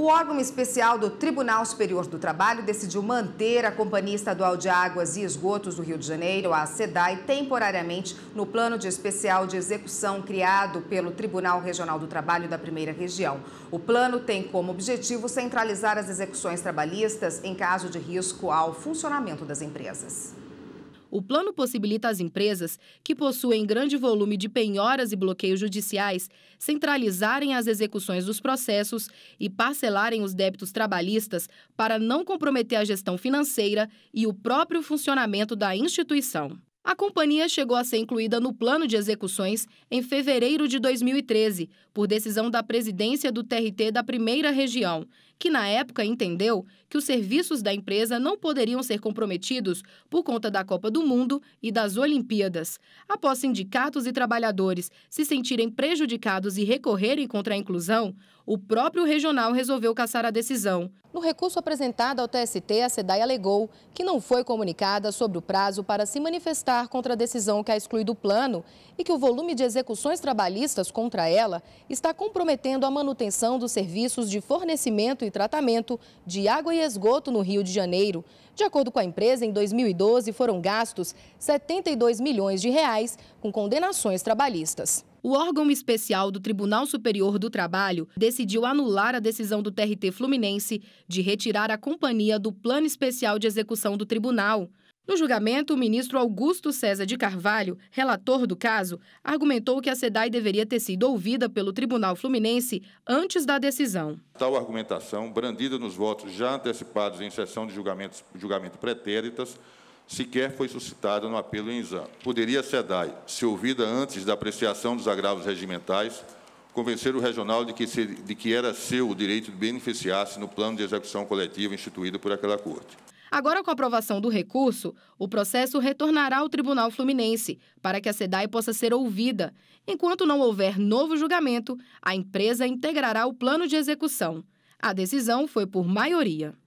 O órgão especial do Tribunal Superior do Trabalho decidiu manter a Companhia Estadual de Águas e Esgotos do Rio de Janeiro, a SEDAI, temporariamente no plano de especial de execução criado pelo Tribunal Regional do Trabalho da Primeira Região. O plano tem como objetivo centralizar as execuções trabalhistas em caso de risco ao funcionamento das empresas. O plano possibilita às empresas que possuem grande volume de penhoras e bloqueios judiciais centralizarem as execuções dos processos e parcelarem os débitos trabalhistas para não comprometer a gestão financeira e o próprio funcionamento da instituição. A companhia chegou a ser incluída no plano de execuções em fevereiro de 2013, por decisão da presidência do TRT da primeira região, que na época entendeu que os serviços da empresa não poderiam ser comprometidos por conta da Copa do Mundo e das Olimpíadas. Após sindicatos e trabalhadores se sentirem prejudicados e recorrerem contra a inclusão, o próprio regional resolveu caçar a decisão. No recurso apresentado ao TST, a SEDAI alegou que não foi comunicada sobre o prazo para se manifestar contra a decisão que a exclui do plano e que o volume de execuções trabalhistas contra ela está comprometendo a manutenção dos serviços de fornecimento e tratamento de água e esgoto no Rio de Janeiro. De acordo com a empresa, em 2012 foram gastos 72 milhões de reais com condenações trabalhistas. O órgão especial do Tribunal Superior do Trabalho decidiu anular a decisão do TRT Fluminense de retirar a companhia do Plano Especial de Execução do Tribunal. No julgamento, o ministro Augusto César de Carvalho, relator do caso, argumentou que a SEDAI deveria ter sido ouvida pelo Tribunal Fluminense antes da decisão. Tal argumentação, brandida nos votos já antecipados em sessão de julgamentos, julgamento pretéritas, sequer foi suscitada no apelo em exame. Poderia a SEDAI, se ouvida antes da apreciação dos agravos regimentais, convencer o regional de que, se, de que era seu o direito de beneficiar-se no plano de execução coletiva instituído por aquela Corte. Agora, com a aprovação do recurso, o processo retornará ao Tribunal Fluminense para que a SEDAI possa ser ouvida. Enquanto não houver novo julgamento, a empresa integrará o plano de execução. A decisão foi por maioria.